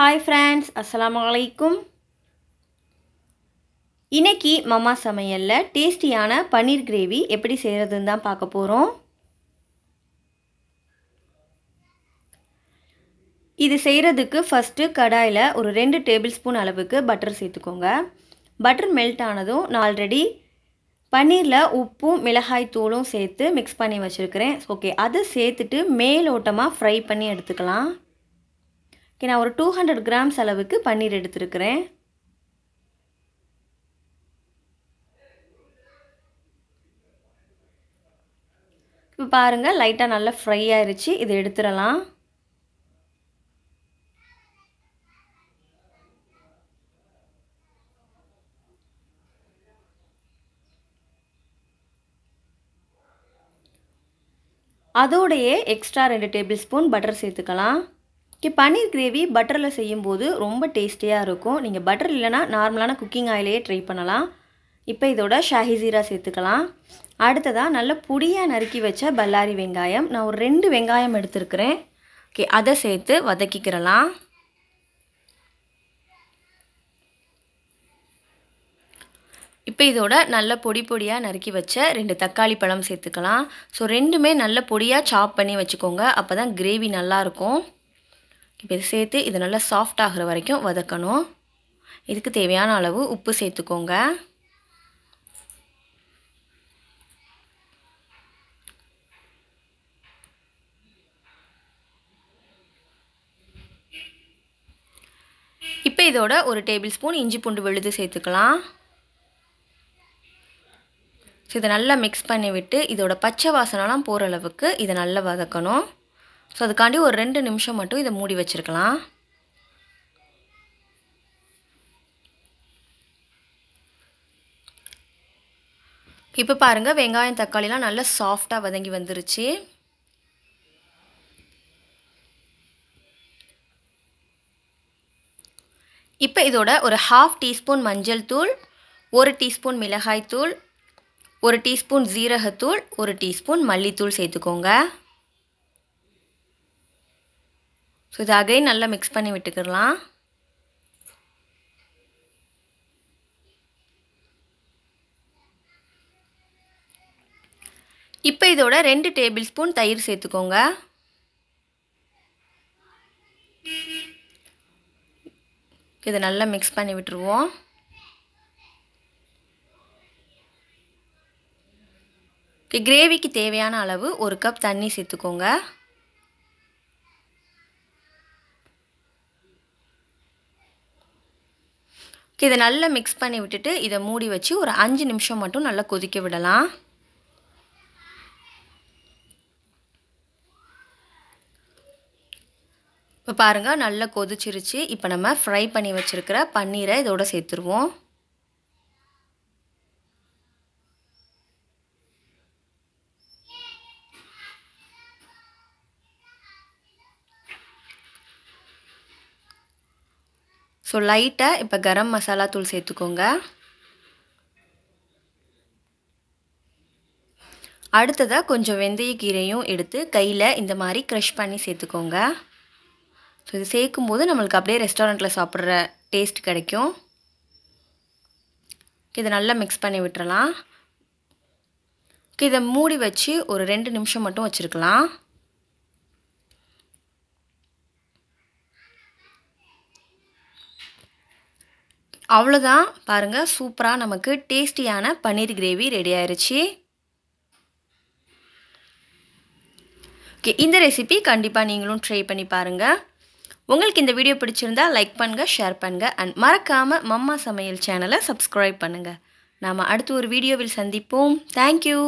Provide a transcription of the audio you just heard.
hi friends அஸ்லாம் வலைக்கும் இன்றைக்கி மமா சமையலில் டேஸ்டியான பன்னீர் கிரேவி எப்படி செய்கிறதுன்னு தான் பார்க்க போகிறோம் இது செய்கிறதுக்கு ஃபஸ்ட்டு கடாயில் ஒரு ரெண்டு டேபிள் ஸ்பூன் அளவுக்கு பட்டர் சேர்த்துக்கோங்க பட்டர் மெல்ட் ஆனதும் நான் ஆல்ரெடி பன்னீரில் உப்பும் மிளகாய் தூளும் சேர்த்து மிக்ஸ் பண்ணி வச்சுருக்கிறேன் ஓகே அதை சேர்த்துட்டு மேலோட்டமாக ஃப்ரை பண்ணி எடுத்துக்கலாம் ஓகே நான் ஒரு டூ ஹண்ட்ரட் கிராம்ஸ் அளவுக்கு பன்னீர் எடுத்துருக்கிறேன் இப்போ பாருங்கள் லைட்டாக நல்லா ஃப்ரை ஆயிடுச்சு இதை எடுத்துடலாம் அதோடையே எக்ஸ்ட்ரா ரெண்டு டேபிள் ஸ்பூன் பட்டர் சேர்த்துக்கலாம் ஓகே பன்னீர் கிரேவி பட்டரில் செய்யும்போது ரொம்ப டேஸ்டியாக இருக்கும் நீங்கள் பட்டர் இல்லைனா நார்மலான குக்கிங் ஆயிலேயே ட்ரை பண்ணலாம் இப்போ இதோட ஷாஹி ஜீரா சேர்த்துக்கலாம் அடுத்ததாக நல்ல பொடியாக நறுக்கி வச்ச பல்லாரி வெங்காயம் நான் ஒரு ரெண்டு வெங்காயம் எடுத்துருக்குறேன் ஓகே அதை சேர்த்து வதக்கிக்கிறலாம் இப்போ இதோட நல்ல பொடி பொடியாக நறுக்கி வச்ச ரெண்டு தக்காளி பழம் சேர்த்துக்கலாம் ஸோ ரெண்டுமே நல்ல பொடியாக சாப் பண்ணி வச்சுக்கோங்க அப்போ தான் கிரேவி நல்லாயிருக்கும் இப்போ இது சேர்த்து இது நல்லா சாஃப்ட் ஆகிற வரைக்கும் வதக்கணும் இதுக்கு தேவையான அளவு உப்பு சேர்த்துக்கோங்க இப்போ இதோட ஒரு டேபிள் ஸ்பூன் இஞ்சி பூண்டு விழுது சேர்த்துக்கலாம் ஸோ இதை நல்லா மிக்ஸ் பண்ணி விட்டு இதோட பச்சை வாசனைலாம் போகிற அளவுக்கு இதை நல்லா வதக்கணும் ஸோ அதுக்காண்டி ஒரு ரெண்டு நிமிஷம் மட்டும் இதை மூடி வச்சுருக்கலாம் இப்போ பாருங்கள் வெங்காயம் தக்காளிலாம் நல்லா சாஃப்டாக வதங்கி வந்துருச்சு இப்போ இதோட ஒரு ஹாஃப் டீஸ்பூன் மஞ்சள் தூள் ஒரு டீஸ்பூன் மிளகாய்த்தூள் ஒரு டீஸ்பூன் ஜீரகத்தூள் ஒரு டீஸ்பூன் மல்லித்தூள் சேர்த்துக்கோங்க ஸோ இதை அகைன் நல்லா மிக்ஸ் பண்ணி விட்டுக்கிடலாம் இப்போ இதோட ரெண்டு டேபிள் ஸ்பூன் தயிர் சேர்த்துக்கோங்க இதை நல்லா மிக்ஸ் பண்ணி விட்டுருவோம் கிரேவிக்கு தேவையான அளவு ஒரு கப் தண்ணி சேர்த்துக்கோங்க இதை நல்லா மிக்ஸ் பண்ணி விட்டுட்டு இதை மூடி வச்சு ஒரு அஞ்சு நிமிஷம் மட்டும் நல்லா கொதிக்க விடலாம் இப்போ பாருங்கள் நல்லா கொதிச்சிருச்சு இப்போ நம்ம ஃப்ரை பண்ணி வச்சுருக்கிற பன்னீரை இதோட சேர்த்துருவோம் ஸோ லைட்டாக இப்போ கரம் மசாலா தூள் சேர்த்துக்கோங்க அடுத்ததாக கொஞ்சம் வெந்தயக்கீரையும் எடுத்து கையில் இந்த மாதிரி க்ரஷ் பண்ணி சேர்த்துக்கோங்க ஸோ இது சேர்க்கும் போது நம்மளுக்கு அப்படியே ரெஸ்டாரண்ட்டில் சாப்பிட்ற டேஸ்ட் கிடைக்கும் இதை நல்லா மிக்ஸ் பண்ணி விட்டுறலாம் இதை மூடி வச்சு ஒரு ரெண்டு நிமிஷம் மட்டும் வச்சுருக்கலாம் அவ்வளோதான் பாருங்கள் சூப்பராக நமக்கு டேஸ்டியான பன்னீர் கிரேவி ரெடி ஆயிடுச்சு ஓகே இந்த ரெசிபி கண்டிப்பாக நீங்களும் ட்ரை பண்ணி பாருங்கள் உங்களுக்கு இந்த வீடியோ பிடிச்சிருந்தா லைக் பண்ணுங்கள் ஷேர் பண்ணுங்கள் அண்ட் மறக்காமல் மம்மா சமையல் சேனலை சப்ஸ்கிரைப் பண்ணுங்கள் நாம் அடுத்து ஒரு வீடியோவில் சந்திப்போம் தேங்க்யூ